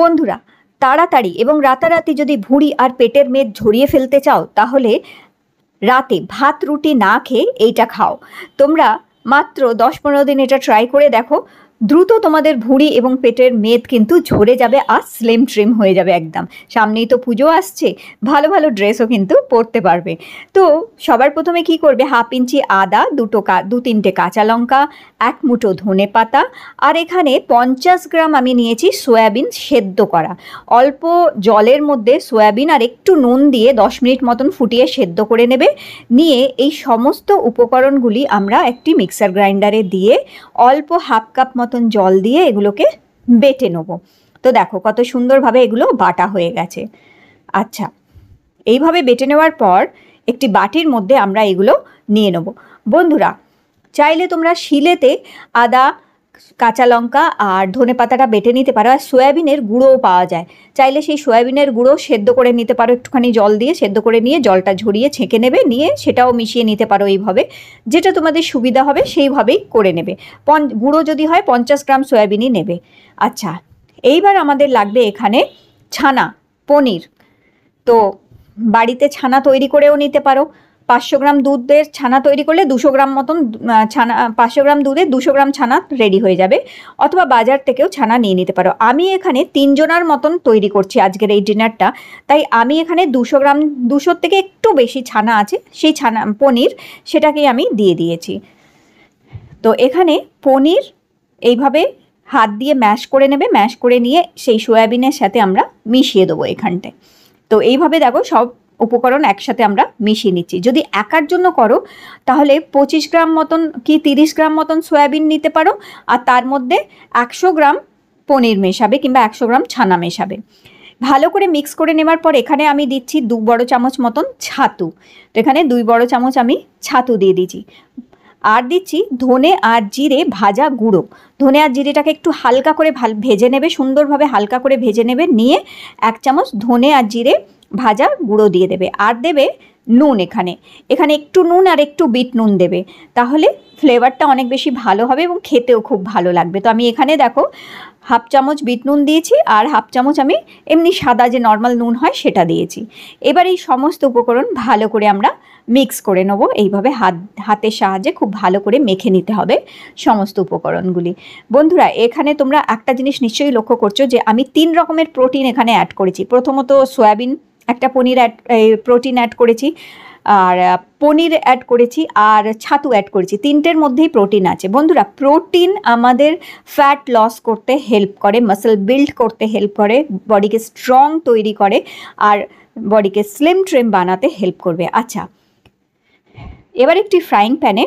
বন্ধুরা তাড়াতাড়ি এবং রাতারাতি যদি ভুঁড়ি আর পেটের মেদ ঝরিয়ে ফেলতে চাও তাহলে রাতে ভাত রুটি না খেয়ে এইটা খাও তোমরা মাত্র দশ পনেরো দিন এটা ট্রাই করে দেখো দ্রুত তোমাদের ভুঁড়ি এবং পেটের মেদ কিন্তু ঝরে যাবে আর স্লিম ট্রিম হয়ে যাবে একদম সামনেই তো পুজো আসছে ভালো ভালো ড্রেসও কিন্তু পরতে পারবে তো সবার প্রথমে কি করবে হাফ ইঞ্চি আদা দুটো দু তিনটে কাঁচা লঙ্কা এক মুঠো ধনে পাতা আর এখানে পঞ্চাশ গ্রাম আমি নিয়েছি সয়াবিন সেদ্ধ করা অল্প জলের মধ্যে সয়াবিন আর একটু নুন দিয়ে দশ মিনিট মতন ফুটিয়ে সেদ্ধ করে নেবে নিয়ে এই সমস্ত উপকরণগুলি আমরা একটি মিক্সার গ্রাইন্ডারে দিয়ে অল্প হাফ কাপ মতো মতন জল দিয়ে এগুলোকে বেটে নেব তো দেখো কত সুন্দরভাবে এগুলো বাটা হয়ে গেছে আচ্ছা এইভাবে বেটে নেওয়ার পর একটি বাটির মধ্যে আমরা এগুলো নিয়ে নেব বন্ধুরা চাইলে তোমরা শিলেতে আদা কাঁচা লঙ্কা আর ধনে পাতাটা বেটে নিতে পারো আর সয়াবিনের গুঁড়োও পাওয়া যায় চাইলে সেই সয়াবিনের গুঁড়ো সেদ্ধ করে নিতে পারো একটুখানি জল দিয়ে সেদ্ধ করে নিয়ে জলটা ঝরিয়ে ছেঁকে নেবে নিয়ে সেটাও মিশিয়ে নিতে পারো এইভাবে যেটা তোমাদের সুবিধা হবে সেইভাবেই করে নেবে পন গুঁড়ো যদি হয় পঞ্চাশ গ্রাম সয়াবিনই নেবে আচ্ছা এইবার আমাদের লাগবে এখানে ছানা পনির তো বাড়িতে ছানা তৈরি করেও নিতে পারো পাঁচশো গ্রাম দুধের ছানা তৈরি করলে দুশো গ্রাম মতন ছানা পাঁচশো গ্রাম দুধে দুশো গ্রাম ছানা রেডি হয়ে যাবে অথবা বাজার থেকেও ছানা নিয়ে নিতে পারো আমি এখানে তিনজনার মতন তৈরি করছি আজকের এই ডিনারটা তাই আমি এখানে দুশো গ্রাম দুশোর থেকে একটু বেশি ছানা আছে সেই ছানা পনির সেটাকেই আমি দিয়ে দিয়েছি তো এখানে পনির এইভাবে হাত দিয়ে ম্যাশ করে নেবে ম্যাশ করে নিয়ে সেই সয়াবিনের সাথে আমরা মিশিয়ে দেবো এখানটায় তো এইভাবে দেখো সব উপকরণ একসাথে আমরা মিশিয়ে নিচ্ছি যদি একার জন্য করো তাহলে ২৫ গ্রাম মতন কি ৩০ গ্রাম মতন সয়াবিন নিতে পারো আর তার মধ্যে একশো গ্রাম পনির মেশাবে কিংবা একশো গ্রাম ছানা মেশাবে ভালো করে মিক্স করে নেবার পর এখানে আমি দিচ্ছি দু বড় চামচ মতন ছাতু তো এখানে দুই বড় চামচ আমি ছাতু দিয়ে দিচ্ছি আর দিচ্ছি ধনে আর জিরে ভাজা গুঁড়ো ধনে আর জিরেটাকে একটু হালকা করে ভেজে নেবে সুন্দরভাবে হালকা করে ভেজে নেবে নিয়ে এক চামচ ধনে আর জিরে ভাজা গুঁড়ো দিয়ে দেবে আর দেবে নুন এখানে এখানে একটু নুন আর একটু বিট নুন দেবে তাহলে ফ্লেভারটা অনেক বেশি ভালো হবে এবং খেতেও খুব ভালো লাগবে তো আমি এখানে দেখো হাফ চামচ বিট নুন দিয়েছি আর হাফ চামচ আমি এমনি সাদা যে নর্মাল নুন হয় সেটা দিয়েছি এবার এই সমস্ত উপকরণ ভালো করে আমরা মিক্স করে নেবো এইভাবে হাত হাতের সাহায্যে খুব ভালো করে মেখে নিতে হবে সমস্ত উপকরণগুলি বন্ধুরা এখানে তোমরা একটা জিনিস নিশ্চয়ই লক্ষ্য করছো যে আমি তিন রকমের প্রোটিন এখানে অ্যাড করেছি প্রথমত সয়াবিন একটা পনির অ্যাড প্রোটিন অ্যাড করেছি আর পনির অ্যাড করেছি আর ছাতু অ্যাড করেছি তিনটের মধ্যেই প্রোটিন আছে বন্ধুরা প্রোটিন আমাদের ফ্যাট লস করতে হেল্প করে মাসেল বিল্ড করতে হেল্প করে বডিকে স্ট্রং তৈরি করে আর বডিকে স্লিম ট্রিম বানাতে হেল্প করবে আচ্ছা এবার একটি ফ্রাইং প্যানে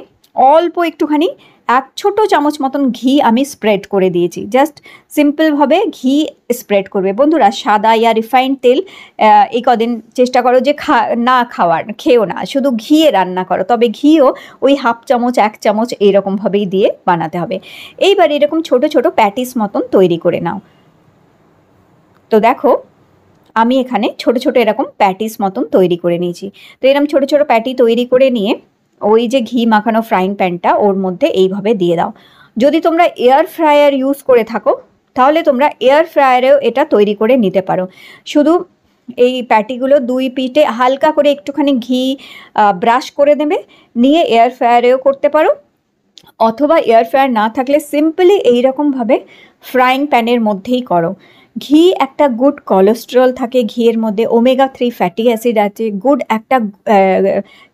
অল্প একটুখানি এক ছোট চামচ মতন ঘি আমি স্প্রেড করে দিয়েছি জাস্ট সিম্পলভাবে ঘি স্প্রেড করবে বন্ধুরা সাদা ইয়া রিফাইন্ড তেল এই কদিন চেষ্টা করো যে খা না খাওয়ার খেও না শুধু ঘিয়ে রান্না করো তবে ঘিও ওই হাফ চামচ এক চামচ এইরকমভাবেই দিয়ে বানাতে হবে এইবার এরকম ছোট ছোট প্যাটিস মতন তৈরি করে নাও তো দেখো আমি এখানে ছোট ছোট এরকম প্যাটিস মতন তৈরি করে নিয়েছি তো এরকম ছোট ছোট প্যাটি তৈরি করে নিয়ে ওই যে ঘি মাখানো ফ্রাইং প্যানটা ওর মধ্যে এইভাবে দিয়ে দাও যদি তোমরা এয়ার ফ্রায়ার ইউজ করে থাকো তাহলে তোমরা এয়ার ফ্রায়ারেও এটা তৈরি করে নিতে পারো শুধু এই প্যাটিগুলো দুই পিঠে হালকা করে একটুখানি ঘি ব্রাশ করে দেবে নিয়ে এয়ার ফ্রায়ারেও করতে পারো অথবা এয়ার ফ্রায়ার না থাকলে সিম্পলি এইরকমভাবে ফ্রাইং প্যানের মধ্যেই করো ঘি একটা গুড কোলেস্ট্রল থাকে ঘিয়ের মধ্যে ওমেগা থ্রি ফ্যাটি অ্যাসিড আছে গুড একটা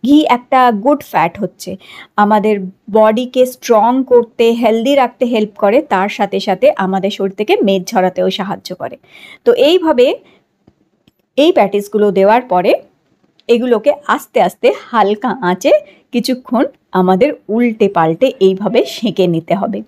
ঘি একটা গুড ফ্যাট হচ্ছে আমাদের বডিকে স্ট্রং করতে হেলদি রাখতে হেল্প করে তার সাথে সাথে আমাদের শরীর থেকে মেদ ঝরাতেও সাহায্য করে তো এইভাবে এই প্যাটিসগুলো দেওয়ার পরে এগুলোকে আস্তে আস্তে হালকা আঁচে কিছুক্ষণ আমাদের উল্টে পাল্টে এইভাবে সেঁকে নিতে হবে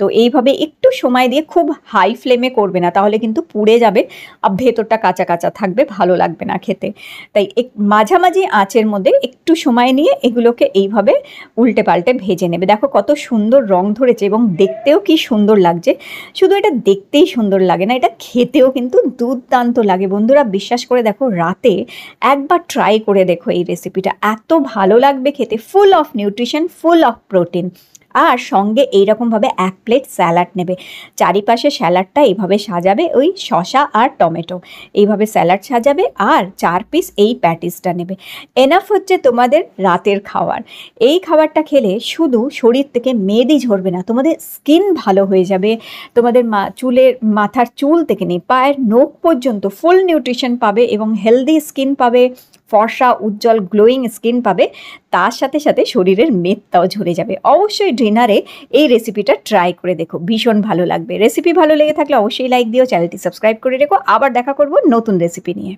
তো এইভাবে একটু সময় দিয়ে খুব হাই ফ্লেমে করবে না তাহলে কিন্তু পুড়ে যাবে আর ভেতরটা কাঁচা কাঁচা থাকবে ভালো লাগবে না খেতে তাই এক মাঝামাঝি আঁচের মধ্যে একটু সময় নিয়ে এগুলোকে এইভাবে উল্টে পাল্টে ভেজে নেবে দেখো কত সুন্দর রং ধরেছে এবং দেখতেও কি সুন্দর লাগছে শুধু এটা দেখতেই সুন্দর লাগে না এটা খেতেও কিন্তু দুর্দান্ত লাগে বন্ধুরা বিশ্বাস করে দেখো রাতে একবার ট্রাই করে দেখো এই রেসিপিটা এত ভালো লাগবে খেতে full of nutrition full of protein আর সঙ্গে এইরকমভাবে এক প্লেট স্যালাড নেবে চারিপাশে স্যালাডটা এইভাবে সাজাবে ওই শশা আর টমেটো এইভাবে স্যালাড সাজাবে আর চার পিস এই প্যাটিসটা নেবে এনাফ হচ্ছে তোমাদের রাতের খাওয়ার এই খাবারটা খেলে শুধু শরীর থেকে মেদি ঝরবে না তোমাদের স্কিন ভালো হয়ে যাবে তোমাদের মা চুলের মাথার চুল থেকে নেই পায়ের নখ পর্যন্ত ফুল নিউট্রিশন পাবে এবং হেলদি স্কিন পাবে ফর্সা উজ্জ্বল গ্লোয়িং স্কিন পাবে তার সাথে সাথে শরীরের মেদটাও ঝরে যাবে অবশ্যই ডিনারে এই রেসিপিটা ট্রাই করে দেখো ভীষণ ভালো লাগবে রেসিপি ভালো লেগে থাকলে অবশ্যই লাইক দিও চ্যানেলটি সাবস্ক্রাইব করে রেখো আবার দেখা করব নতুন রেসিপি নিয়ে